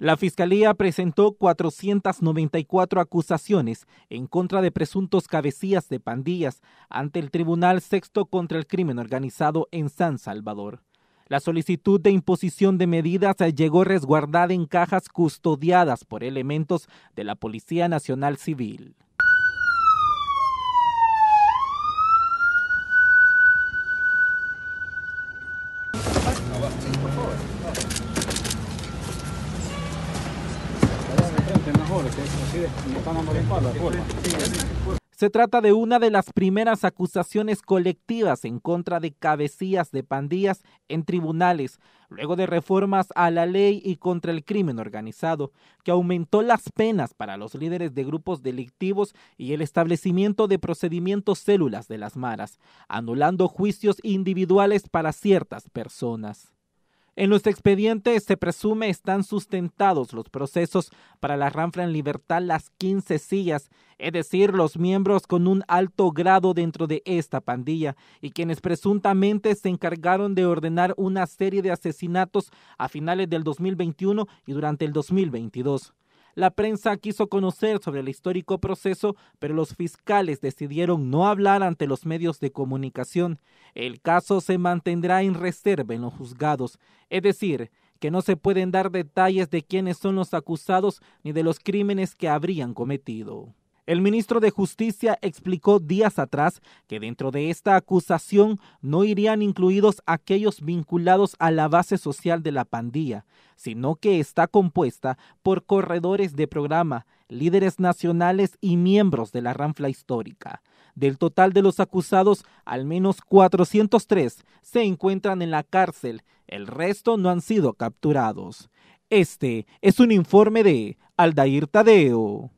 La Fiscalía presentó 494 acusaciones en contra de presuntos cabecillas de pandillas ante el Tribunal Sexto contra el Crimen Organizado en San Salvador. La solicitud de imposición de medidas llegó resguardada en cajas custodiadas por elementos de la Policía Nacional Civil. Se trata de una de las primeras acusaciones colectivas en contra de cabecías de pandillas en tribunales, luego de reformas a la ley y contra el crimen organizado, que aumentó las penas para los líderes de grupos delictivos y el establecimiento de procedimientos células de las maras, anulando juicios individuales para ciertas personas. En los expedientes se presume están sustentados los procesos para la ranfra en libertad las 15 sillas, es decir, los miembros con un alto grado dentro de esta pandilla y quienes presuntamente se encargaron de ordenar una serie de asesinatos a finales del 2021 y durante el 2022. La prensa quiso conocer sobre el histórico proceso, pero los fiscales decidieron no hablar ante los medios de comunicación. El caso se mantendrá en reserva en los juzgados, es decir, que no se pueden dar detalles de quiénes son los acusados ni de los crímenes que habrían cometido. El ministro de Justicia explicó días atrás que dentro de esta acusación no irían incluidos aquellos vinculados a la base social de la pandilla, sino que está compuesta por corredores de programa, líderes nacionales y miembros de la ranfla histórica. Del total de los acusados, al menos 403 se encuentran en la cárcel, el resto no han sido capturados. Este es un informe de Aldair Tadeo.